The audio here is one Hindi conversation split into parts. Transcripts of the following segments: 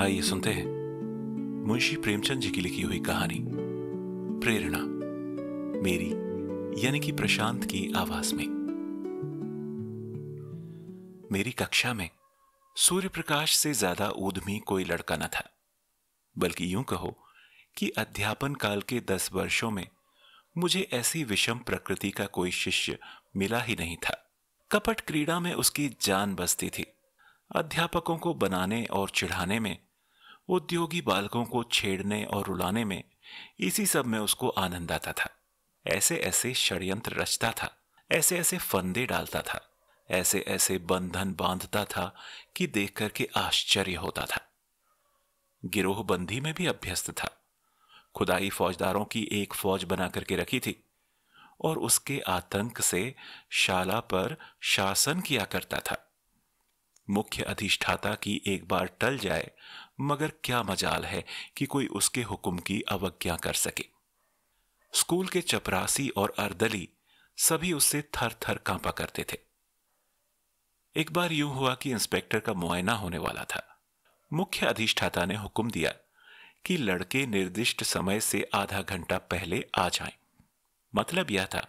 आइए सुनते हैं मुंशी प्रेमचंद जी की लिखी हुई कहानी प्रेरणा मेरी यानी कि प्रशांत की आवाज में मेरी कक्षा में सूर्य प्रकाश से ज्यादा ऊधमी कोई लड़का न था बल्कि यूं कहो कि अध्यापन काल के दस वर्षों में मुझे ऐसी विषम प्रकृति का कोई शिष्य मिला ही नहीं था कपट क्रीड़ा में उसकी जान बसती थी अध्यापकों को बनाने और चिढ़ाने में उद्योगी बालकों को छेड़ने और रुलाने में इसी सब में उसको आनंद आता था ऐसे ऐसे षड्यंत्र रचता था ऐसे ऐसे फंदे डालता था ऐसे ऐसे बंधन बांधता था कि देख करके आश्चर्य होता था बंदी में भी अभ्यस्त था खुदाई फौजदारों की एक फौज बना करके रखी थी और उसके आतंक से शाला पर शासन किया करता था मुख्य अधिष्ठाता की एक बार टल जाए मगर क्या मजाल है कि कोई उसके हुक्म की अवज्ञा कर सके स्कूल के चपरासी और अर्दली सभी उससे थर थर कांपा करते थे एक बार यूं हुआ कि इंस्पेक्टर का मुआयना होने वाला था मुख्य अधिष्ठाता ने हुक्म दिया कि लड़के निर्दिष्ट समय से आधा घंटा पहले आ जाएं। मतलब यह था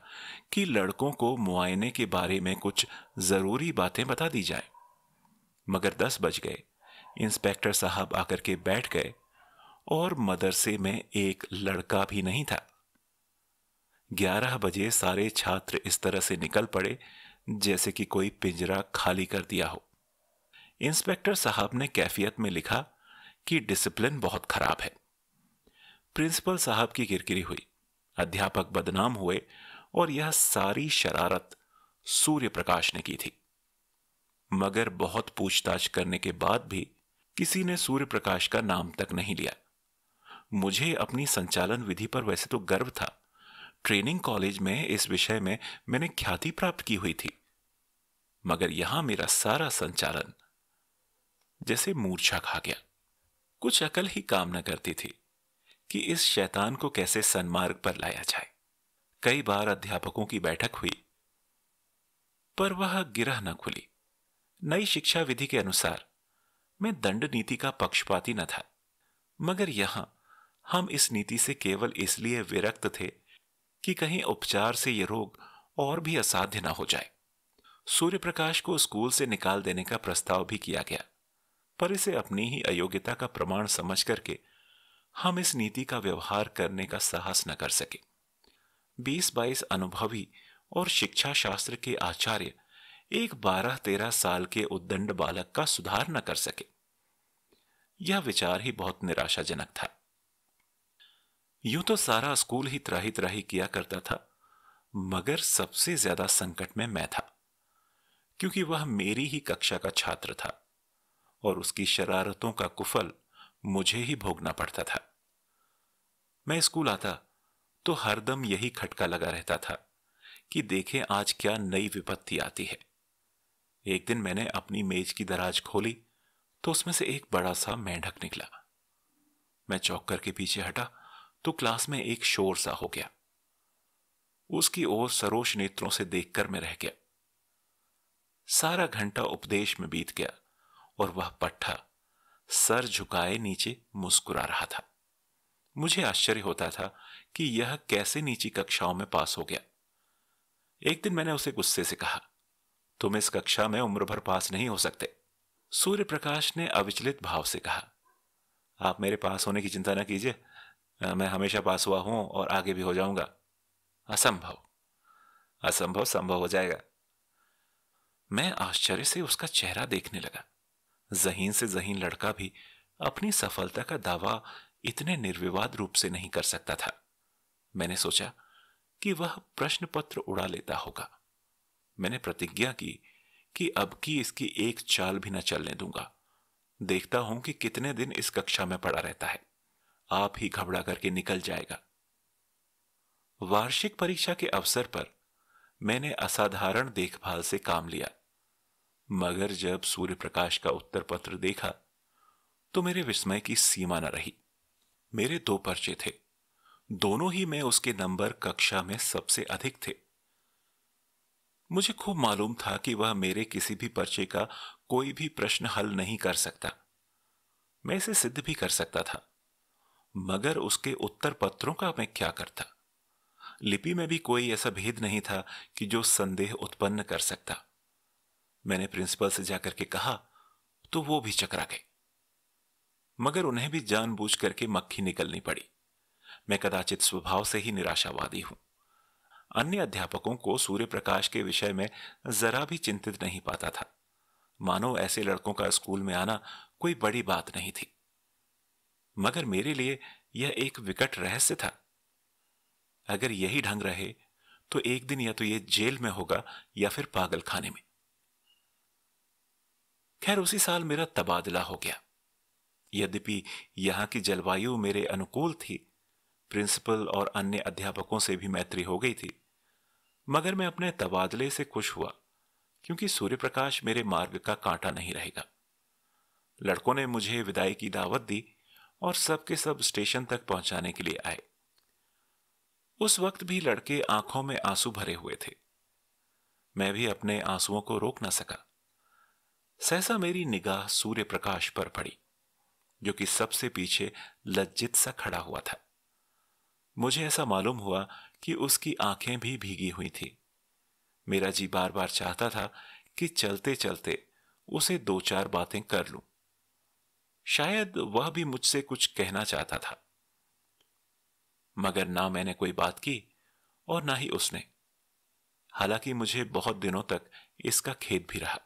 कि लड़कों को मुआयने के बारे में कुछ जरूरी बातें बता दी जाएं। मगर दस बज गए इंस्पेक्टर साहब आकर के बैठ गए और मदरसे में एक लड़का भी नहीं था ग्यारह बजे सारे छात्र इस तरह से निकल पड़े जैसे कि कोई पिंजरा खाली कर दिया हो इंस्पेक्टर साहब ने कैफियत में लिखा कि डिसिप्लिन बहुत खराब है प्रिंसिपल साहब की किरकिरी हुई अध्यापक बदनाम हुए और यह सारी शरारत सूर्य प्रकाश ने की थी मगर बहुत पूछताछ करने के बाद भी किसी ने सूर्य प्रकाश का नाम तक नहीं लिया मुझे अपनी संचालन विधि पर वैसे तो गर्व था ट्रेनिंग कॉलेज में इस विषय में मैंने ख्याति प्राप्त की हुई थी मगर यहां मेरा सारा संचालन जैसे मूर्छा खा गया कुछ अकल ही काम न करती थी कि इस शैतान को कैसे सन्मार्ग पर लाया जाए कई बार अध्यापकों की बैठक हुई पर वह गिरह न खुली नई शिक्षा विधि के अनुसार मैं दंड नीति का पक्षपाती न था मगर यहां हम इस नीति से केवल इसलिए विरक्त थे कि कहीं उपचार से यह रोग और भी असाध्य ना हो जाए सूर्यप्रकाश को स्कूल से निकाल देने का प्रस्ताव भी किया गया पर इसे अपनी ही अयोग्यता का प्रमाण समझ करके हम इस नीति का व्यवहार करने का साहस न कर सके बीस बाईस अनुभवी और शिक्षा शास्त्र के आचार्य एक बारह तेरह साल के उद्दंड बालक का सुधार न कर सके यह विचार ही बहुत निराशाजनक था यूं तो सारा स्कूल ही त्राही त्राही किया करता था मगर सबसे ज्यादा संकट में मैं था क्योंकि वह मेरी ही कक्षा का छात्र था और उसकी शरारतों का कुफल मुझे ही भोगना पड़ता था मैं स्कूल आता तो हरदम यही खटका लगा रहता था कि देखें आज क्या नई विपत्ति आती है एक दिन मैंने अपनी मेज की दराज खोली तो उसमें से एक बड़ा सा मेंढक निकला मैं चौक करके पीछे हटा तो क्लास में एक शोर सा हो गया उसकी ओर सरोश नेत्रों से देखकर मैं रह गया सारा घंटा उपदेश में बीत गया और वह पट्टा सर झुकाए नीचे मुस्कुरा रहा था मुझे आश्चर्य होता था कि यह कैसे नीची कक्षाओं में पास हो गया एक दिन मैंने उसे गुस्से से कहा तुम इस कक्षा में उम्र भर पास नहीं हो सकते सूर्य प्रकाश ने अविचलित भाव से कहा आप मेरे पास होने की चिंता न कीजिए मैं हमेशा पास हुआ हूं और आगे भी हो जाऊंगा असंभव असंभव संभव हो जाएगा मैं आश्चर्य से उसका चेहरा देखने लगा जहीन से जहीन लड़का भी अपनी सफलता का दावा इतने निर्विवाद रूप से नहीं कर सकता था मैंने सोचा कि वह प्रश्न पत्र उड़ा लेता होगा मैंने प्रतिज्ञा की कि अब की इसकी एक चाल भी न चलने दूंगा देखता हूं कि कितने दिन इस कक्षा में पड़ा रहता है आप ही घबरा करके निकल जाएगा वार्षिक परीक्षा के अवसर पर मैंने असाधारण देखभाल से काम लिया मगर जब सूर्य प्रकाश का उत्तर पत्र देखा तो मेरे विस्मय की सीमा न रही मेरे दो पर्चे थे दोनों ही में उसके नंबर कक्षा में सबसे अधिक थे मुझे खूब मालूम था कि वह मेरे किसी भी पर्चे का कोई भी प्रश्न हल नहीं कर सकता मैं इसे सिद्ध भी कर सकता था मगर उसके उत्तर पत्रों का मैं क्या करता लिपि में भी कोई ऐसा भेद नहीं था कि जो संदेह उत्पन्न कर सकता मैंने प्रिंसिपल से जाकर के कहा तो वो भी चकरा गए मगर उन्हें भी जानबूझ करके मक्खी निकलनी पड़ी मैं कदाचित स्वभाव से ही निराशावादी हूं अन्य अध्यापकों को सूर्य प्रकाश के विषय में जरा भी चिंतित नहीं पाता था मानो ऐसे लड़कों का स्कूल में आना कोई बड़ी बात नहीं थी मगर मेरे लिए यह एक विकट रहस्य था अगर यही ढंग रहे तो एक दिन या तो यह जेल में होगा या फिर पागल खाने में खैर उसी साल मेरा तबादला हो गया यद्यपि यहां की जलवायु मेरे अनुकूल थी प्रिंसिपल और अन्य अध्यापकों से भी मैत्री हो गई थी मगर मैं अपने तबादले से खुश हुआ क्योंकि सूर्यप्रकाश मेरे मार्ग का कांटा नहीं रहेगा लड़कों ने मुझे विदाई की दावत दी और सबके सब स्टेशन तक पहुंचाने के लिए आए उस वक्त भी लड़के आंखों में आंसू भरे हुए थे मैं भी अपने आंसुओं को रोक ना सका सहसा मेरी निगाह सूर्य प्रकाश पर पड़ी जो कि सबसे पीछे लज्जित सा खड़ा हुआ था मुझे ऐसा मालूम हुआ कि उसकी आंखें भी भीगी हुई थी मेरा जी बार बार चाहता था कि चलते चलते उसे दो चार बातें कर लूं शायद वह भी मुझसे कुछ कहना चाहता था मगर ना मैंने कोई बात की और ना ही उसने हालांकि मुझे बहुत दिनों तक इसका खेद भी रहा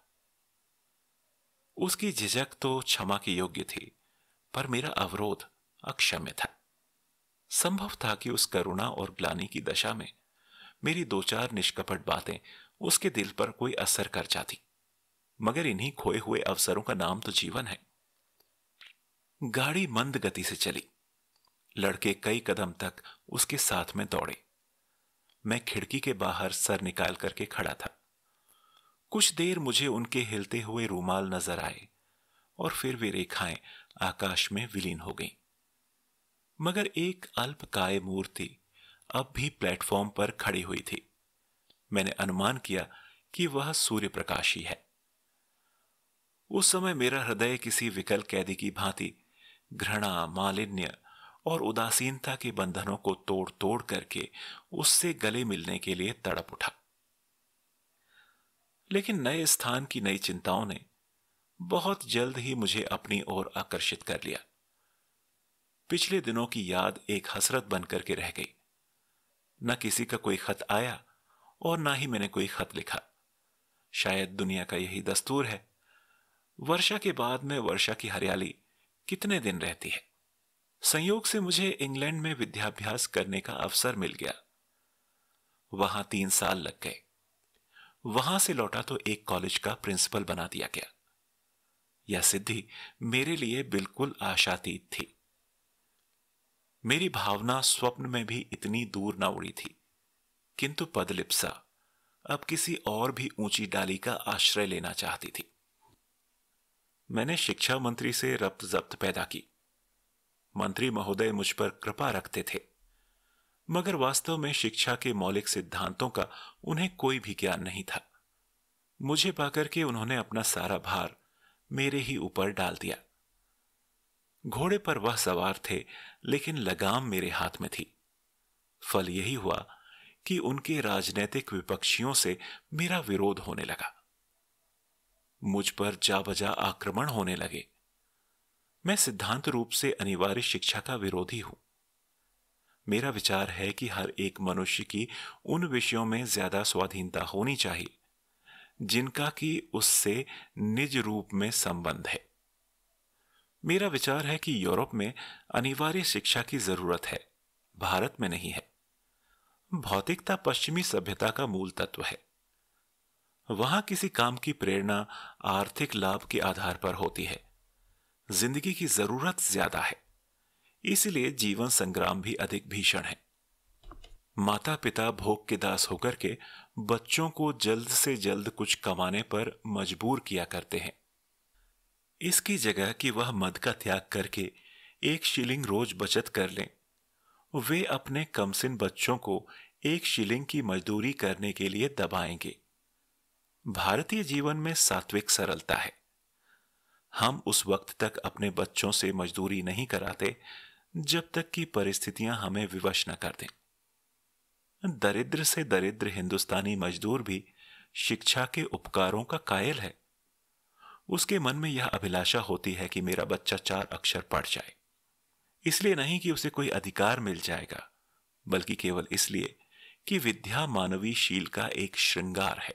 उसकी झिझक तो क्षमा के योग्य थी पर मेरा अवरोध अक्षम्य था संभव था कि उस करुणा और ग्लानी की दशा में मेरी दो चार निष्कपट बातें उसके दिल पर कोई असर कर जाती मगर इन्हीं खोए हुए अवसरों का नाम तो जीवन है गाड़ी मंद गति से चली लड़के कई कदम तक उसके साथ में दौड़े मैं खिड़की के बाहर सर निकाल करके खड़ा था कुछ देर मुझे उनके हिलते हुए रूमाल नजर आए और फिर वे रेखाएं आकाश में विलीन हो गईं। मगर एक अल्पकाय मूर्ति अब भी प्लेटफॉर्म पर खड़ी हुई थी मैंने अनुमान किया कि वह सूर्य प्रकाश ही है उस समय मेरा हृदय किसी विकल कैदी की भांति घृणा मालिन्य और उदासीनता के बंधनों को तोड़ तोड़ करके उससे गले मिलने के लिए तड़प उठा लेकिन नए स्थान की नई चिंताओं ने बहुत जल्द ही मुझे अपनी ओर आकर्षित कर लिया पिछले दिनों की याद एक हसरत बनकर के रह गई न किसी का कोई खत आया और ना ही मैंने कोई खत लिखा शायद दुनिया का यही दस्तूर है वर्षा के बाद में वर्षा की हरियाली कितने दिन रहती है संयोग से मुझे इंग्लैंड में विद्याभ्यास करने का अवसर मिल गया वहां तीन साल लग गए वहां से लौटा तो एक कॉलेज का प्रिंसिपल बना दिया गया यह सिद्धि मेरे लिए बिल्कुल आशातीत थी मेरी भावना स्वप्न में भी इतनी दूर न उड़ी थी किंतु पदलिप्सा अब किसी और भी ऊंची डाली का आश्रय लेना चाहती थी मैंने शिक्षा मंत्री से रब्त जब्त पैदा की मंत्री महोदय मुझ पर कृपा रखते थे मगर वास्तव में शिक्षा के मौलिक सिद्धांतों का उन्हें कोई भी ज्ञान नहीं था मुझे पाकर के उन्होंने अपना सारा भार मेरे ही ऊपर डाल दिया घोड़े पर वह सवार थे लेकिन लगाम मेरे हाथ में थी फल यही हुआ कि उनके राजनैतिक विपक्षियों से मेरा विरोध होने लगा मुझ पर जा बजा आक्रमण होने लगे मैं सिद्धांत रूप से अनिवार्य शिक्षा का विरोधी हूं मेरा विचार है कि हर एक मनुष्य की उन विषयों में ज्यादा स्वाधीनता होनी चाहिए जिनका कि उससे निज रूप में संबंध है मेरा विचार है कि यूरोप में अनिवार्य शिक्षा की जरूरत है भारत में नहीं है भौतिकता पश्चिमी सभ्यता का मूल तत्व है वहां किसी काम की प्रेरणा आर्थिक लाभ के आधार पर होती है जिंदगी की जरूरत ज्यादा है इसलिए जीवन संग्राम भी अधिक भीषण है माता पिता भोग के दास होकर के बच्चों को जल्द से जल्द कुछ कमाने पर मजबूर किया करते हैं इसकी जगह कि वह मद का त्याग करके एक शिलिंग रोज बचत कर लें वे अपने कमसिन बच्चों को एक शिलिंग की मजदूरी करने के लिए दबाएंगे भारतीय जीवन में सात्विक सरलता है हम उस वक्त तक अपने बच्चों से मजदूरी नहीं कराते जब तक कि परिस्थितियां हमें विवश न कर दें दरिद्र से दरिद्र हिंदुस्तानी मजदूर भी शिक्षा के उपकारों का कायल है उसके मन में यह अभिलाषा होती है कि मेरा बच्चा चार अक्षर पढ़ जाए इसलिए नहीं कि उसे कोई अधिकार मिल जाएगा बल्कि केवल इसलिए कि विद्या मानवीय शील का एक श्रृंगार है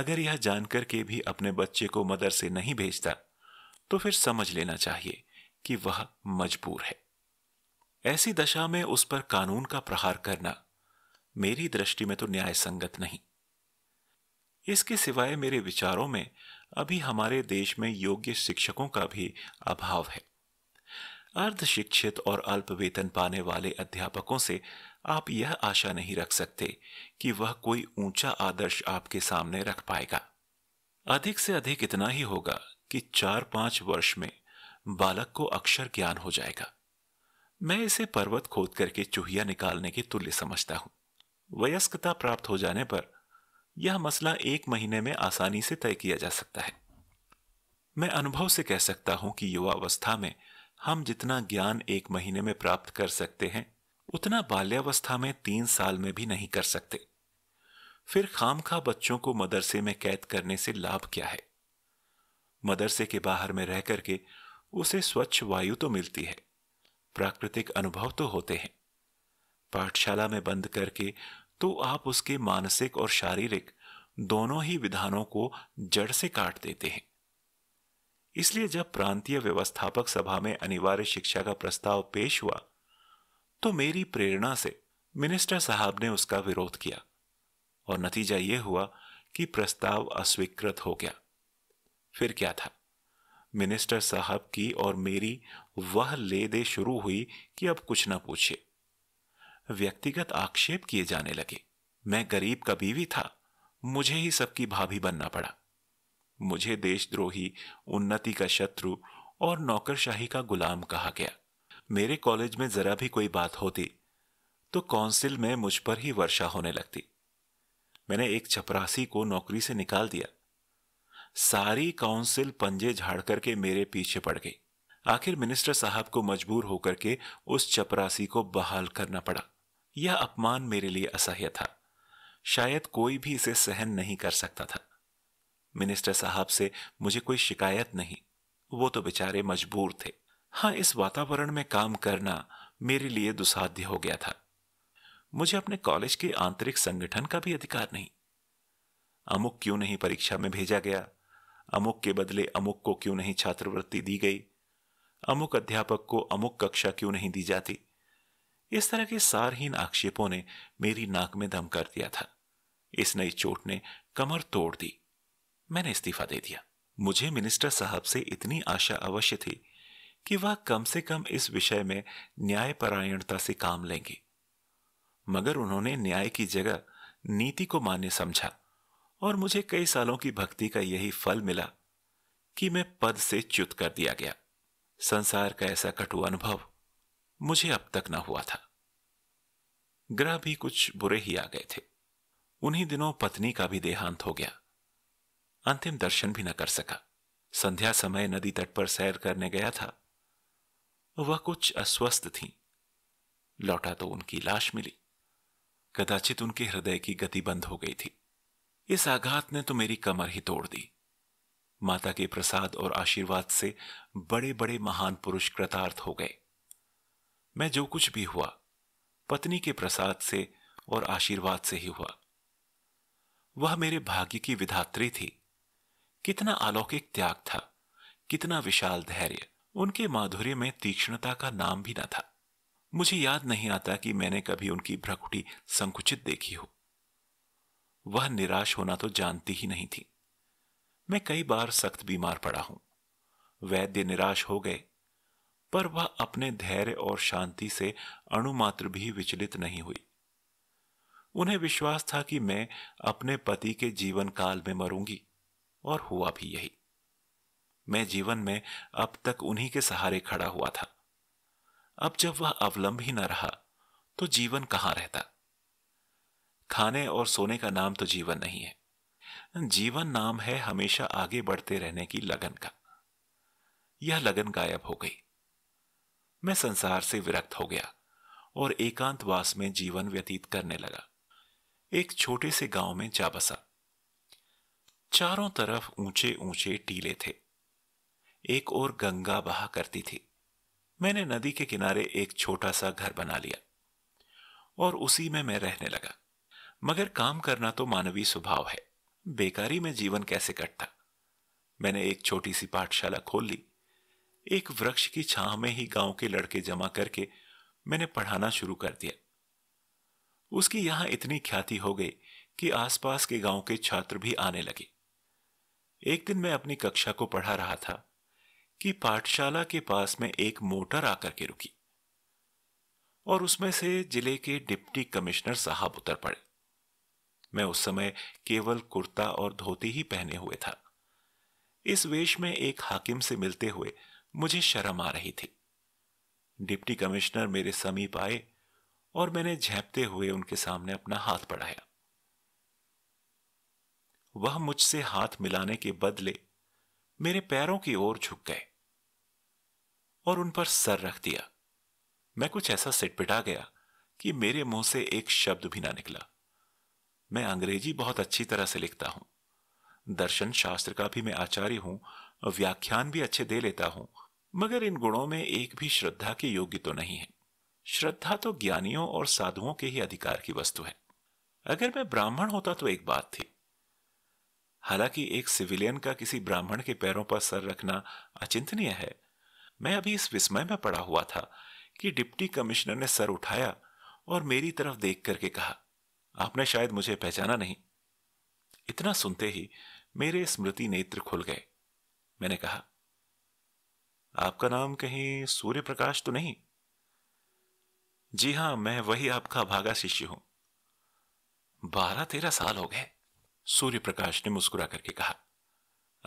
अगर यह जानकर के भी अपने बच्चे को मदर से नहीं भेजता तो फिर समझ लेना चाहिए कि वह मजबूर है ऐसी दशा में उस पर कानून का प्रहार करना मेरी दृष्टि में तो न्याय संगत नहीं इसके सिवाय मेरे विचारों में अभी हमारे देश में योग्य शिक्षकों का भी अभाव है अर्ध शिक्षित और अल्प वेतन पाने वाले अध्यापकों से आप यह आशा नहीं रख सकते कि वह कोई ऊंचा आदर्श आपके सामने रख पाएगा अधिक से अधिक इतना ही होगा कि चार पांच वर्ष में बालक को अक्षर ज्ञान हो जाएगा मैं इसे पर्वत खोद करके चूहिया निकालने के तुल्य समझता हूं वयस्कता प्राप्त हो जाने पर यह मसला एक महीने में आसानी से तय किया जा सकता है मैं अनुभव से कह सकता हूं कि युवावस्था में हम जितना ज्ञान एक महीने में प्राप्त कर सकते हैं उतना बाल्यावस्था में तीन साल में भी नहीं कर सकते फिर खामखा बच्चों को मदरसे में कैद करने से लाभ क्या है मदरसे के बाहर में रह करके उसे स्वच्छ वायु तो मिलती है प्राकृतिक अनुभव तो होते हैं पाठशाला में बंद करके तो आप उसके मानसिक और शारीरिक दोनों ही विधानों को जड़ से काट देते हैं इसलिए जब प्रांतीय व्यवस्थापक सभा में अनिवार्य शिक्षा का प्रस्ताव पेश हुआ तो मेरी प्रेरणा से मिनिस्टर साहब ने उसका विरोध किया और नतीजा यह हुआ कि प्रस्ताव अस्वीकृत हो गया फिर क्या था मिनिस्टर साहब की और मेरी वह ले दे शुरू हुई कि अब कुछ ना पूछे व्यक्तिगत आक्षेप किए जाने लगे मैं गरीब का बीवी था मुझे ही सबकी भाभी बनना पड़ा मुझे देशद्रोही उन्नति का शत्रु और नौकरशाही का गुलाम कहा गया मेरे कॉलेज में जरा भी कोई बात होती तो काउंसिल में मुझ पर ही वर्षा होने लगती मैंने एक चपरासी को नौकरी से निकाल दिया सारी काउंसिल पंजे झाड़ करके मेरे पीछे पड़ गई आखिर मिनिस्टर साहब को मजबूर होकर के उस चपरासी को बहाल करना पड़ा यह अपमान मेरे लिए असह्य था शायद कोई भी इसे सहन नहीं कर सकता था मिनिस्टर साहब से मुझे कोई शिकायत नहीं वो तो बेचारे मजबूर थे हाँ इस वातावरण में काम करना मेरे लिए दुसाध्य हो गया था मुझे अपने कॉलेज के आंतरिक संगठन का भी अधिकार नहीं अमुक क्यों नहीं परीक्षा में भेजा गया अमुक के बदले अमुक को क्यों नहीं छात्रवृत्ति दी गई अमुक अध्यापक को अमुक कक्षा क्यों नहीं दी जाती इस तरह के सारहीन आक्षेपों ने मेरी नाक में दम कर दिया था इस नई चोट ने कमर तोड़ दी मैंने इस्तीफा दे दिया मुझे मिनिस्टर साहब से इतनी आशा अवश्य थी कि वह कम से कम इस विषय में न्यायपरायणता से काम लेंगे मगर उन्होंने न्याय की जगह नीति को मान्य समझा और मुझे कई सालों की भक्ति का यही फल मिला कि मैं पद से च्युत कर दिया गया संसार का ऐसा कटु अनुभव मुझे अब तक न हुआ था ग्रह भी कुछ बुरे ही आ गए थे उन्हीं दिनों पत्नी का भी देहांत हो गया अंतिम दर्शन भी न कर सका संध्या समय नदी तट पर सैर करने गया था वह कुछ अस्वस्थ थी लौटा तो उनकी लाश मिली कदाचित उनके हृदय की गति बंद हो गई थी इस आघात ने तो मेरी कमर ही तोड़ दी माता के प्रसाद और आशीर्वाद से बड़े बड़े महान पुरुष कृतार्थ हो गए मैं जो कुछ भी हुआ पत्नी के प्रसाद से और आशीर्वाद से ही हुआ वह मेरे भाग्य की विधात्री थी कितना अलौकिक त्याग था कितना विशाल धैर्य उनके माधुर्य में तीक्ष्णता का नाम भी न था मुझे याद नहीं आता कि मैंने कभी उनकी भ्रकुटी संकुचित देखी हो वह निराश होना तो जानती ही नहीं थी मैं कई बार सख्त बीमार पड़ा हूं वैद्य निराश हो गए पर वह अपने धैर्य और शांति से अणुमात्र भी विचलित नहीं हुई उन्हें विश्वास था कि मैं अपने पति के जीवन काल में मरूंगी और हुआ भी यही मैं जीवन में अब तक उन्हीं के सहारे खड़ा हुआ था अब जब वह अवलंब ही न रहा तो जीवन कहां रहता खाने और सोने का नाम तो जीवन नहीं है जीवन नाम है हमेशा आगे बढ़ते रहने की लगन का यह लगन गायब हो गई मैं संसार से विरक्त हो गया और एकांतवास में जीवन व्यतीत करने लगा एक छोटे से गांव में जा बसा चारों तरफ ऊंचे ऊंचे टीले थे एक और गंगा बहा करती थी मैंने नदी के किनारे एक छोटा सा घर बना लिया और उसी में मैं रहने लगा मगर काम करना तो मानवीय स्वभाव है बेकारी में जीवन कैसे कटता मैंने एक छोटी सी पाठशाला खोल ली एक वृक्ष की छांव में ही गांव के लड़के जमा करके मैंने पढ़ाना शुरू कर दिया उसकी यहां इतनी ख्याति हो गई कि आसपास के गांव के छात्र भी आने लगे एक दिन मैं अपनी कक्षा को पढ़ा रहा था कि पाठशाला के पास में एक मोटर आकर के रुकी और उसमें से जिले के डिप्टी कमिश्नर साहब उतर पड़े मैं उस समय केवल कुर्ता और धोती ही पहने हुए था इस वेश में एक हाकिम से मिलते हुए मुझे शर्म आ रही थी डिप्टी कमिश्नर मेरे समीप आए और मैंने झेपते हुए उनके सामने अपना हाथ बढ़ाया वह मुझसे हाथ मिलाने के बदले मेरे पैरों की ओर झुक गए और उन पर सर रख दिया मैं कुछ ऐसा सिटपिटा गया कि मेरे मुंह से एक शब्द भी ना निकला मैं अंग्रेजी बहुत अच्छी तरह से लिखता हूं दर्शन शास्त्र का भी मैं आचार्य हूं व्याख्यान भी अच्छे दे लेता हूं मगर इन गुणों में एक भी श्रद्धा के योग्य तो नहीं है श्रद्धा तो ज्ञानियों और साधुओं के ही अधिकार की वस्तु है अगर मैं ब्राह्मण होता तो एक बात थी हालांकि एक सिविलियन का किसी ब्राह्मण के पैरों पर सर रखना अचिंतनीय है मैं अभी इस विस्मय में पड़ा हुआ था कि डिप्टी कमिश्नर ने सर उठाया और मेरी तरफ देख करके कहा आपने शायद मुझे पहचाना नहीं इतना सुनते ही मेरे स्मृति नेत्र खुल गए मैंने कहा आपका नाम कहीं सूर्य प्रकाश तो नहीं जी हां मैं वही आपका भागा शिष्य हूं बारह तेरह साल हो गए सूर्य प्रकाश ने मुस्कुरा करके कहा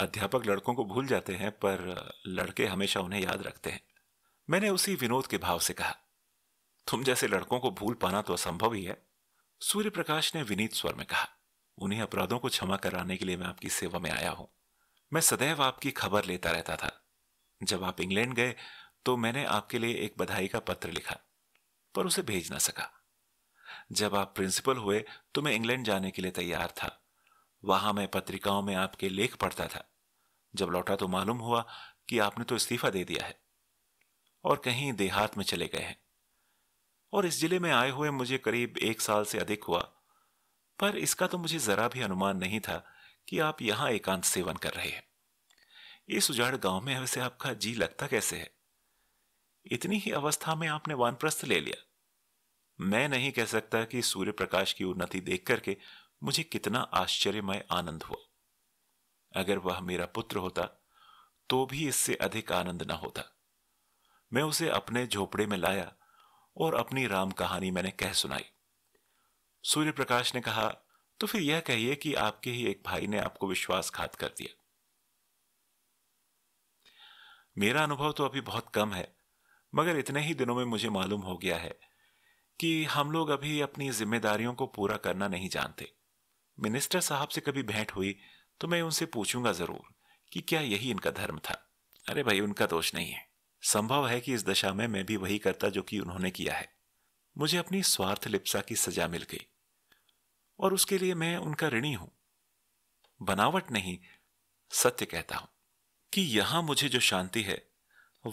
अध्यापक लड़कों को भूल जाते हैं पर लड़के हमेशा उन्हें याद रखते हैं मैंने उसी विनोद के भाव से कहा तुम जैसे लड़कों को भूल पाना तो असंभव ही है सूर्यप्रकाश ने विनीत स्वर में कहा उन्हीं अपराधों को क्षमा कराने के लिए मैं आपकी सेवा में आया हूं मैं सदैव आपकी खबर लेता रहता था जब आप इंग्लैंड गए तो मैंने आपके लिए एक बधाई का पत्र लिखा पर उसे भेज ना सका जब आप प्रिंसिपल हुए तो मैं इंग्लैंड जाने के लिए तैयार था वहां मैं पत्रिकाओं में आपके लेख पढ़ता था जब लौटा तो मालूम हुआ कि आपने तो इस्तीफा दे दिया है और कहीं देहात में चले गए हैं और इस जिले में आए हुए मुझे करीब एक साल से अधिक हुआ पर इसका तो मुझे जरा भी अनुमान नहीं था कि आप यहां एकांत सेवन कर रहे हैं इस उजाड़ गांव में वैसे आपका जी लगता कैसे है इतनी ही अवस्था में आपने वानप्रस्थ ले लिया मैं नहीं कह सकता कि सूर्य प्रकाश की उन्नति देख करके मुझे कितना आश्चर्यमय आनंद हुआ अगर वह मेरा पुत्र होता तो भी इससे अधिक आनंद न होता मैं उसे अपने झोपड़े में लाया और अपनी राम कहानी मैंने कह सुनाई सूर्य प्रकाश ने कहा तो फिर यह कहिए कि आपके ही एक भाई ने आपको विश्वासघात कर दिया मेरा अनुभव तो अभी बहुत कम है मगर इतने ही दिनों में मुझे मालूम हो गया है कि हम लोग अभी अपनी जिम्मेदारियों को पूरा करना नहीं जानते मिनिस्टर साहब से कभी भेंट हुई तो मैं उनसे पूछूंगा जरूर कि क्या यही इनका धर्म था अरे भाई उनका दोष नहीं है संभव है कि इस दशा में मैं भी वही करता जो कि उन्होंने किया है मुझे अपनी स्वार्थ लिप्सा की सजा मिल गई और उसके लिए मैं उनका ऋणी हूं बनावट नहीं सत्य कहता हूं कि यहां मुझे जो शांति है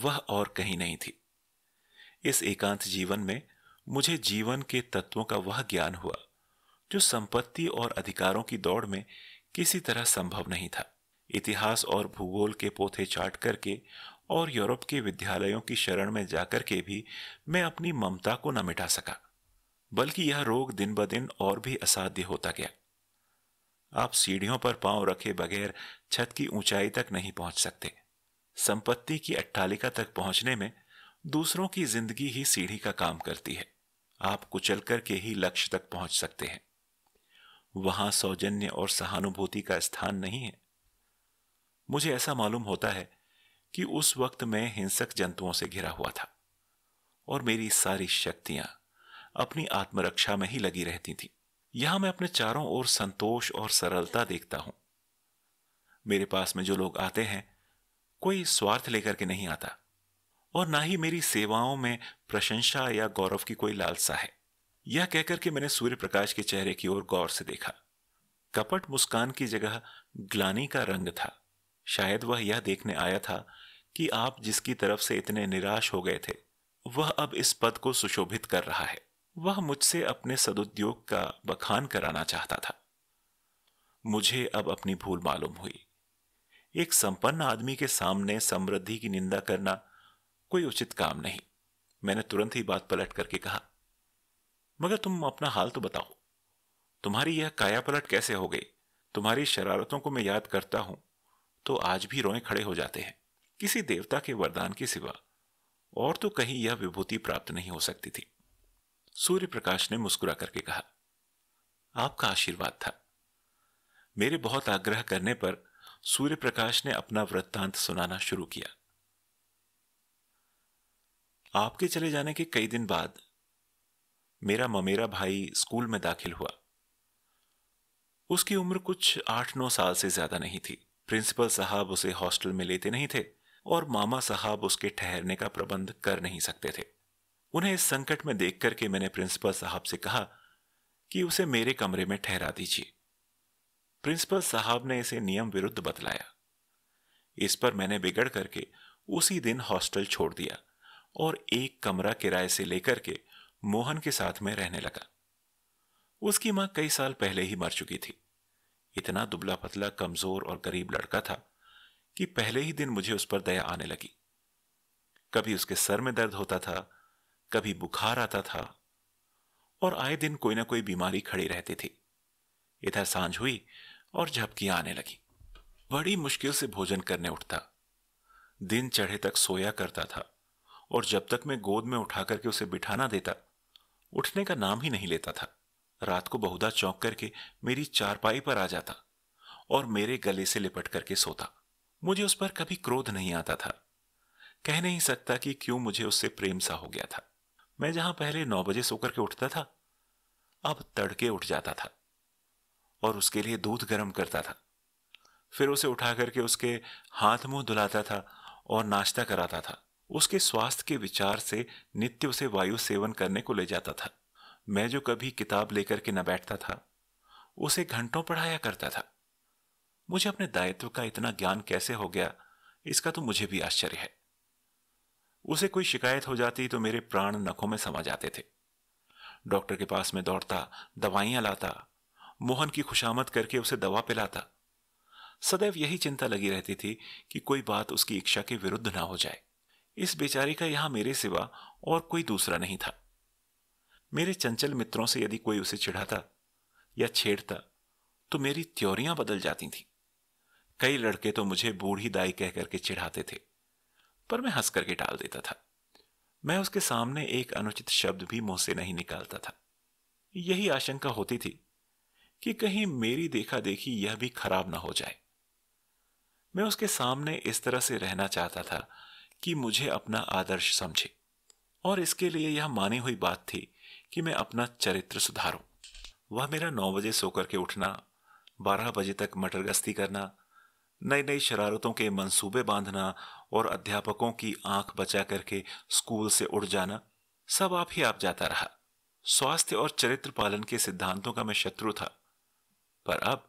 वह और कहीं नहीं थी इस एकांत जीवन में मुझे जीवन के तत्वों का वह ज्ञान हुआ जो संपत्ति और अधिकारों की दौड़ में किसी तरह संभव नहीं था इतिहास और भूगोल के पोथे चाट करके और यूरोप के विद्यालयों की शरण में जाकर के भी मैं अपनी ममता को न मिटा सका बल्कि यह रोग दिन ब दिन और भी असाध्य होता गया आप सीढ़ियों पर पांव रखे बगैर छत की ऊंचाई तक नहीं पहुंच सकते संपत्ति की अट्ठालिका तक पहुंचने में दूसरों की जिंदगी ही सीढ़ी का काम करती है आप कुचल करके ही लक्ष्य तक पहुंच सकते हैं वहां सौजन्य और सहानुभूति का स्थान नहीं है मुझे ऐसा मालूम होता है कि उस वक्त मैं हिंसक जंतुओं से घिरा हुआ था और मेरी सारी शक्तियां अपनी आत्मरक्षा में ही लगी रहती थी यहां मैं अपने चारों ओर संतोष और सरलता देखता हूं मेरे पास में जो लोग आते हैं कोई स्वार्थ लेकर के नहीं आता और ना ही मेरी सेवाओं में प्रशंसा या गौरव की कोई लालसा है यह कहकर के मैंने सूर्य प्रकाश के चेहरे की ओर गौर से देखा कपट मुस्कान की जगह ग्लानी का रंग था शायद वह यह देखने आया था कि आप जिसकी तरफ से इतने निराश हो गए थे वह अब इस पद को सुशोभित कर रहा है वह मुझसे अपने सदुद्योग का बखान कराना चाहता था मुझे अब अपनी भूल मालूम हुई एक संपन्न आदमी के सामने समृद्धि की निंदा करना कोई उचित काम नहीं मैंने तुरंत ही बात पलट करके कहा मगर तुम अपना हाल तो बताओ तुम्हारी यह काया पलट कैसे हो गई तुम्हारी शरारतों को मैं याद करता हूं तो आज भी रोए खड़े हो जाते हैं किसी देवता के वरदान के सिवा और तो कहीं यह विभूति प्राप्त नहीं हो सकती थी सूर्य प्रकाश ने मुस्कुरा करके कहा आपका आशीर्वाद था मेरे बहुत आग्रह करने पर सूर्य प्रकाश ने अपना वृत्तांत सुनाना शुरू किया आपके चले जाने के कई दिन बाद मेरा ममेरा भाई स्कूल में दाखिल हुआ उसकी उम्र कुछ आठ नौ साल से ज्यादा नहीं थी प्रिंसिपल साहब उसे हॉस्टल में लेते नहीं थे और मामा साहब उसके ठहरने का प्रबंध कर नहीं सकते थे उन्हें इस संकट में देख करके मैंने प्रिंसिपल साहब से कहा कि उसे मेरे कमरे में ठहरा दीजिए प्रिंसिपल साहब ने इसे नियम विरुद्ध बतलाया इस पर मैंने बिगड़ करके उसी दिन हॉस्टल छोड़ दिया और एक कमरा किराए से लेकर के मोहन के साथ में रहने लगा उसकी मां कई साल पहले ही मर चुकी थी इतना दुबला पतला कमजोर और गरीब लड़का था कि पहले ही दिन मुझे उस पर दया आने लगी कभी उसके सर में दर्द होता था कभी बुखार आता था और आए दिन कोई ना कोई बीमारी खड़ी रहती थी इधर सांझ हुई और झपकी आने लगी बड़ी मुश्किल से भोजन करने उठता दिन चढ़े तक सोया करता था और जब तक मैं गोद में उठा करके उसे बिठाना देता उठने का नाम ही नहीं लेता था रात को बहुधा चौंक करके मेरी चारपाई पर आ जाता और मेरे गले से लिपट करके सोता मुझे उस पर कभी क्रोध नहीं आता था कह नहीं सकता कि क्यों मुझे उससे प्रेम सा हो गया था मैं जहां पहले नौ बजे सोकर के उठता था अब तड़के उठ जाता था और उसके लिए दूध गर्म करता था फिर उसे उठा करके उसके हाथ मुंह धुलाता था और नाश्ता कराता था उसके स्वास्थ्य के विचार से नित्य उसे वायु सेवन करने को ले जाता था मैं जो कभी किताब लेकर के न बैठता था उसे घंटों पढ़ाया करता था मुझे अपने दायित्व का इतना ज्ञान कैसे हो गया इसका तो मुझे भी आश्चर्य है उसे कोई शिकायत हो जाती तो मेरे प्राण नखों में समा जाते थे डॉक्टर के पास मैं दौड़ता दवाइयां लाता मोहन की खुशामद करके उसे दवा पिलाता सदैव यही चिंता लगी रहती थी कि कोई बात उसकी इच्छा के विरुद्ध ना हो जाए इस बेचारी का यहां मेरे सिवा और कोई दूसरा नहीं था मेरे चंचल मित्रों से यदि कोई उसे चिढ़ाता या छेड़ता तो मेरी त्योरियां बदल जाती थीं कई लड़के तो मुझे बूढ़ी दाई कह करके चिढ़ाते थे पर मैं हंस करके टाल देता था मैं उसके सामने एक अनुचित शब्द भी मुंह से नहीं निकालता था यही आशंका होती थी कि कहीं मेरी देखा देखी यह भी खराब ना हो जाए मैं उसके सामने इस तरह से रहना चाहता था कि मुझे अपना आदर्श समझे और इसके लिए यह मानी हुई बात थी कि मैं अपना चरित्र सुधारूं वह मेरा नौ बजे सोकर के उठना बारह बजे तक मटर करना नई नई शरारतों के मंसूबे बांधना और अध्यापकों की आंख बचा करके स्कूल से उड़ जाना सब आप ही आप जाता रहा स्वास्थ्य और चरित्र पालन के सिद्धांतों का मैं शत्रु था पर अब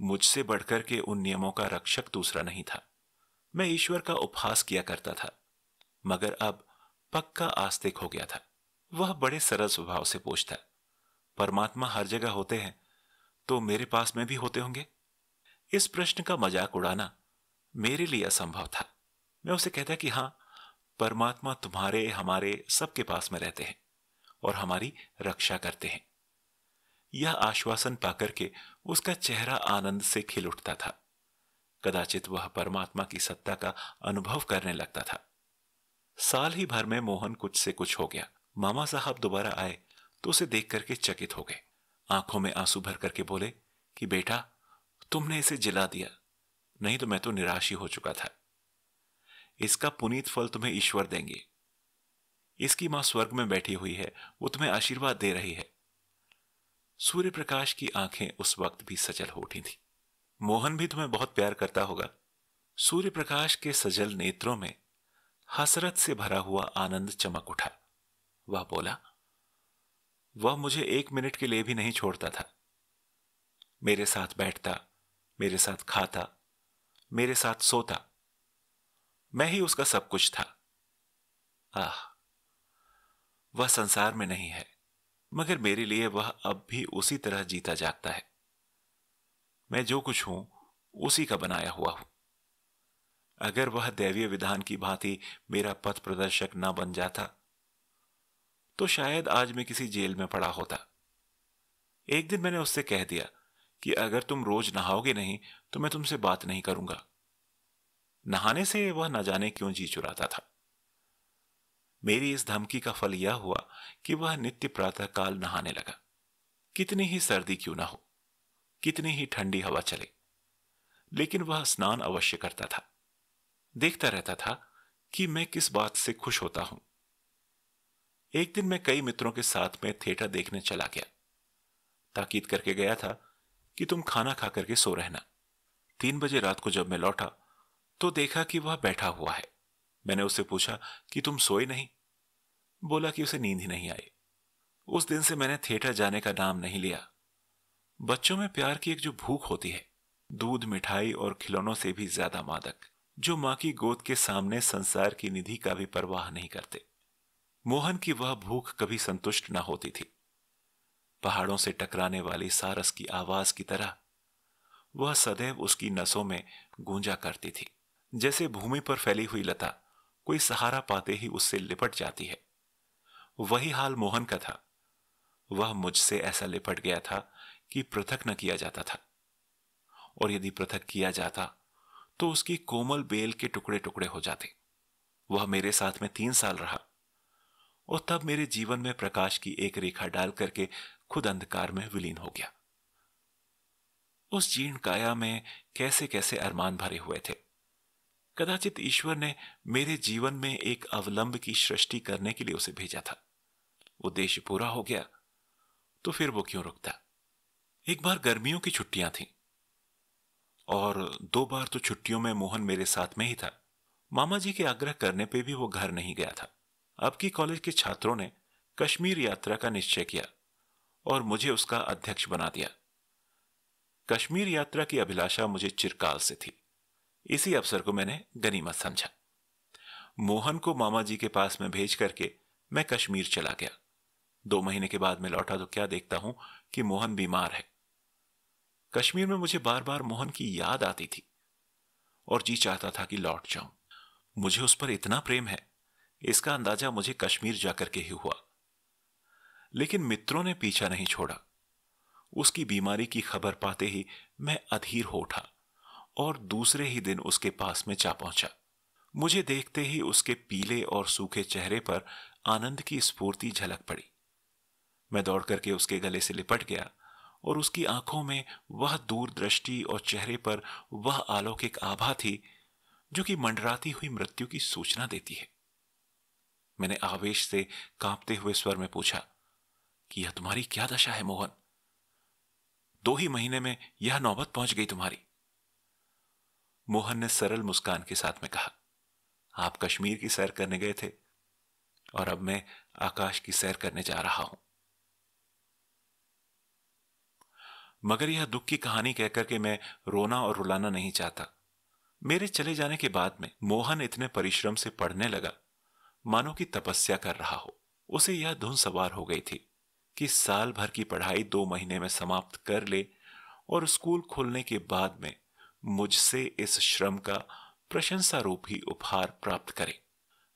मुझसे बढ़कर के उन नियमों का रक्षक दूसरा नहीं था मैं ईश्वर का उपहास किया करता था मगर अब पक्का आस्तिक हो गया था वह बड़े सरल स्वभाव से पूछता परमात्मा हर जगह होते हैं तो मेरे पास में भी होते होंगे इस प्रश्न का मजाक उड़ाना मेरे लिए असंभव था मैं उसे कहता कि हां परमात्मा तुम्हारे हमारे सबके पास में रहते हैं और हमारी रक्षा करते हैं यह आश्वासन पाकर के उसका चेहरा आनंद से खिल उठता था कदाचित वह परमात्मा की सत्ता का अनुभव करने लगता था साल ही भर में मोहन कुछ से कुछ हो गया मामा साहब दोबारा आए तो उसे देख करके चकित हो गए आंखों में आंसू भर करके बोले कि बेटा तुमने इसे जिला दिया नहीं तो मैं तो निराश ही हो चुका था इसका पुनीत फल तुम्हें ईश्वर देंगे इसकी मां स्वर्ग में बैठी हुई है वो तुम्हें आशीर्वाद दे रही है सूर्य प्रकाश की आंखें उस वक्त भी सजल हो उठी थी मोहन भी तुम्हें बहुत प्यार करता होगा सूर्य प्रकाश के सजल नेत्रों में हसरत से भरा हुआ आनंद चमक उठा वह बोला वह मुझे एक मिनट के लिए भी नहीं छोड़ता था मेरे साथ बैठता मेरे साथ खाता मेरे साथ सोता मैं ही उसका सब कुछ था आह वह संसार में नहीं है मगर मेरे लिए वह अब भी उसी तरह जीता जागता है मैं जो कुछ हूं उसी का बनाया हुआ हूं अगर वह दैवीय विधान की भांति मेरा पथ प्रदर्शक न बन जाता तो शायद आज मैं किसी जेल में पड़ा होता एक दिन मैंने उससे कह दिया कि अगर तुम रोज नहाओगे नहीं तो मैं तुमसे बात नहीं करूंगा नहाने से वह न जाने क्यों जी चुराता था मेरी इस धमकी का फल यह हुआ कि वह नित्य प्रातः काल नहाने लगा कितनी ही सर्दी क्यों ना हो कितनी ही ठंडी हवा चले लेकिन वह स्नान अवश्य करता था देखता रहता था कि मैं किस बात से खुश होता हूं एक दिन मैं कई मित्रों के साथ में थिएटर देखने चला गया ताकीद करके गया था कि तुम खाना खा करके सो रहना तीन बजे रात को जब मैं लौटा तो देखा कि वह बैठा हुआ है मैंने उससे पूछा कि तुम सोए नहीं बोला कि उसे नींद ही नहीं आई उस दिन से मैंने थिएटर जाने का नाम नहीं लिया बच्चों में प्यार की एक जो भूख होती है दूध मिठाई और खिलौनों से भी ज्यादा मादक जो मां की गोद के सामने संसार की निधि का भी परवाह नहीं करते मोहन की वह भूख कभी संतुष्ट ना होती थी पहाड़ों से टकराने वाली सारस की आवाज की तरह वह सदैव उसकी नसों में गूंजा करती थी जैसे भूमि पर फैली हुई लता कोई सहारा पाते ही उससे लिपट जाती है वही हाल मोहन का था वह मुझसे ऐसा लिपट गया था कि पृथक न किया जाता था और यदि पृथक किया जाता तो उसकी कोमल बेल के टुकड़े टुकड़े हो जाते वह मेरे साथ में तीन साल रहा और तब मेरे जीवन में प्रकाश की एक रेखा डाल करके खुद अंधकार में विलीन हो गया उस जीर्ण काया में कैसे कैसे अरमान भरे हुए थे कदाचित ईश्वर ने मेरे जीवन में एक अवलंब की सृष्टि करने के लिए उसे भेजा था उद्देश्य पूरा हो गया तो फिर वो क्यों रुकता एक बार गर्मियों की छुट्टियां थीं और दो बार तो छुट्टियों में मोहन मेरे साथ में ही था मामा जी के आग्रह करने पे भी वो घर नहीं गया था अब की कॉलेज के छात्रों ने कश्मीर यात्रा का निश्चय किया और मुझे उसका अध्यक्ष बना दिया कश्मीर यात्रा की अभिलाषा मुझे चिरकाल से थी इसी अवसर को मैंने गनीमत समझा मोहन को मामा जी के पास में भेज करके मैं कश्मीर चला गया दो महीने के बाद मैं लौटा तो क्या देखता हूं कि मोहन बीमार है कश्मीर में मुझे बार बार मोहन की याद आती थी और जी चाहता था कि लौट जाऊं मुझे उस पर इतना प्रेम है इसका अंदाजा मुझे कश्मीर जाकर के ही हुआ लेकिन मित्रों ने पीछा नहीं छोड़ा उसकी बीमारी की खबर पाते ही मैं अधीर हो उठा और दूसरे ही दिन उसके पास में जा पहुंचा मुझे देखते ही उसके पीले और सूखे चेहरे पर आनंद की स्फूर्ति झलक पड़ी मैं दौड़ करके उसके गले से लिपट गया और उसकी आंखों में वह दूरदृष्टि और चेहरे पर वह अलौकिक आभा थी जो कि मंडराती हुई मृत्यु की सूचना देती है मैंने आवेश से कांपते हुए स्वर में पूछा कि यह तुम्हारी क्या दशा है मोहन दो ही महीने में यह नौबत पहुंच गई तुम्हारी मोहन ने सरल मुस्कान के साथ में कहा आप कश्मीर की सैर करने गए थे और अब मैं आकाश की सैर करने जा रहा हूं मगर यह दुख की कहानी कहकर के मैं रोना और रुलाना नहीं चाहता मेरे चले जाने के बाद में मोहन इतने परिश्रम से पढ़ने लगा मानो कि तपस्या कर रहा हो उसे यह धुन सवार हो गई थी कि साल भर की पढ़ाई दो महीने में समाप्त कर ले और स्कूल खुलने के बाद में मुझसे इस श्रम का प्रशंसा रूप ही उपहार प्राप्त करे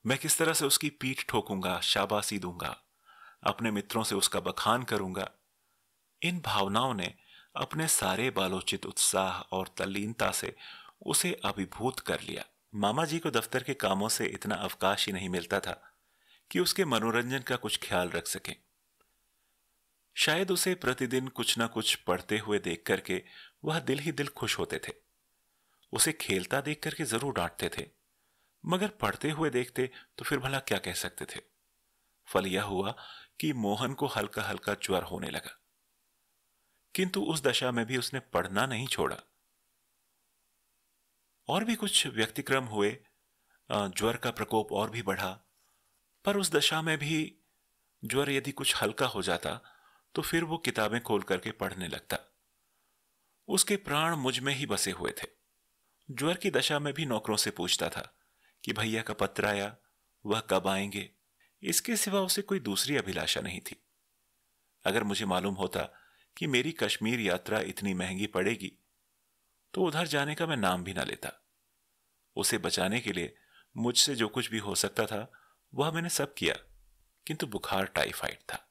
मैं किस तरह से उसकी पीठ ठोकूंगा शाबाशी दूंगा अपने मित्रों से उसका बखान करूंगा इन भावनाओं ने अपने सारे बालोचित उत्साह और तल्लीनता से उसे अभिभूत कर लिया मामा जी को दफ्तर के कामों से इतना अवकाश ही नहीं मिलता था कि उसके मनोरंजन का कुछ ख्याल रख सकें शायद उसे प्रतिदिन कुछ ना कुछ पढ़ते हुए देख करके वह दिल ही दिल खुश होते थे उसे खेलता देख करके जरूर डांटते थे मगर पढ़ते हुए देखते तो फिर भला क्या कह सकते थे फल यह हुआ कि मोहन को हल्का हल्का ज्वर होने लगा किंतु उस दशा में भी उसने पढ़ना नहीं छोड़ा और भी कुछ व्यक्तिक्रम हुए ज्वर का प्रकोप और भी बढ़ा पर उस दशा में भी ज्वर यदि कुछ हल्का हो जाता तो फिर वो किताबें खोल करके पढ़ने लगता उसके प्राण मुझ में ही बसे हुए थे ज्वर की दशा में भी नौकरों से पूछता था कि भैया का पत्र आया वह कब आएंगे इसके सिवा उसे कोई दूसरी अभिलाषा नहीं थी अगर मुझे मालूम होता कि मेरी कश्मीर यात्रा इतनी महंगी पड़ेगी तो उधर जाने का मैं नाम भी ना लेता उसे बचाने के लिए मुझसे जो कुछ भी हो सकता था वह मैंने सब किया किंतु बुखार टाइफाइड था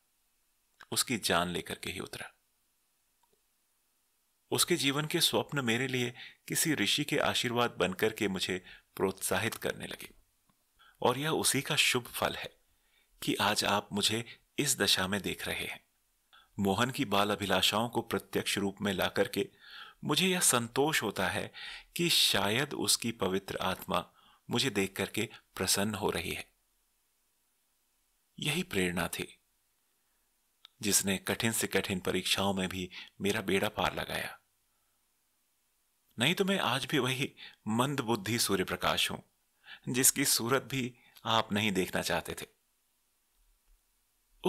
उसकी जान लेकर के ही उतरा उसके जीवन के स्वप्न मेरे लिए किसी ऋषि के आशीर्वाद बनकर के मुझे प्रोत्साहित करने लगे और यह उसी का शुभ फल है कि आज आप मुझे इस दशा में देख रहे हैं मोहन की बाल अभिलाषाओं को प्रत्यक्ष रूप में ला करके मुझे यह संतोष होता है कि शायद उसकी पवित्र आत्मा मुझे देख करके प्रसन्न हो रही है यही प्रेरणा थी जिसने कठिन से कठिन परीक्षाओं में भी मेरा बेड़ा पार लगाया नहीं तो मैं आज भी वही मंद बुद्धि सूर्य प्रकाश हूं जिसकी सूरत भी आप नहीं देखना चाहते थे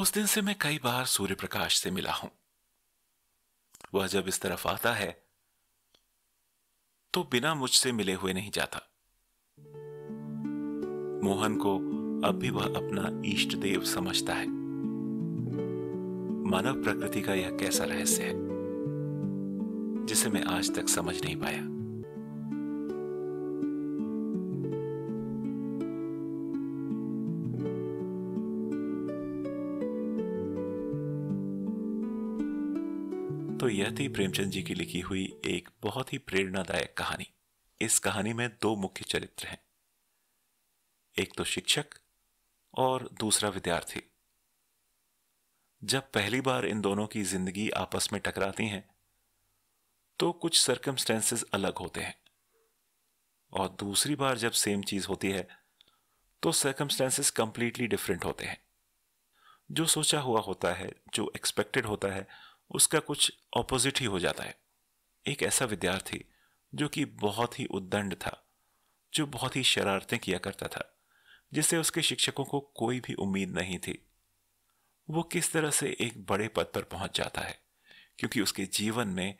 उस दिन से मैं कई बार सूर्य प्रकाश से मिला हूं वह जब इस तरफ आता है तो बिना मुझसे मिले हुए नहीं जाता मोहन को अब भी वह अपना इष्ट देव समझता है मानव प्रकृति का यह कैसा रहस्य है जिसे मैं आज तक समझ नहीं पाया तो यह थी प्रेमचंद जी की लिखी हुई एक बहुत ही प्रेरणादायक कहानी इस कहानी में दो मुख्य चरित्र हैं एक तो शिक्षक और दूसरा विद्यार्थी जब पहली बार इन दोनों की जिंदगी आपस में टकराती हैं तो कुछ सर्कमस्टेंसेस अलग होते हैं और दूसरी बार जब सेम चीज होती है तो सर्कमस्टेंसेस कंप्लीटली डिफरेंट होते हैं जो सोचा हुआ होता है जो एक्सपेक्टेड होता है उसका कुछ ऑपोजिट ही हो जाता है एक ऐसा विद्यार्थी जो कि बहुत ही उद्दंड था जो बहुत ही शरारतें किया करता था जिससे उसके शिक्षकों को कोई भी उम्मीद नहीं थी वो किस तरह से एक बड़े पद पर पहुंच जाता है क्योंकि उसके जीवन में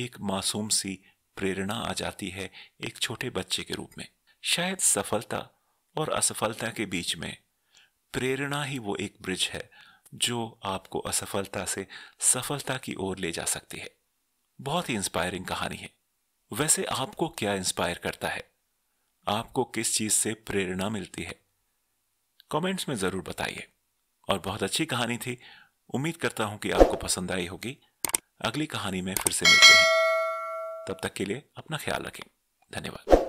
एक मासूम सी प्रेरणा आ जाती है एक छोटे बच्चे के रूप में शायद सफलता और असफलता के बीच में प्रेरणा ही वो एक ब्रिज है जो आपको असफलता से सफलता की ओर ले जा सकती है बहुत ही इंस्पायरिंग कहानी है वैसे आपको क्या इंस्पायर करता है आपको किस चीज से प्रेरणा मिलती है कमेंट्स में जरूर बताइए और बहुत अच्छी कहानी थी उम्मीद करता हूं कि आपको पसंद आई होगी अगली कहानी में फिर से मिलते हैं तब तक के लिए अपना ख्याल रखें धन्यवाद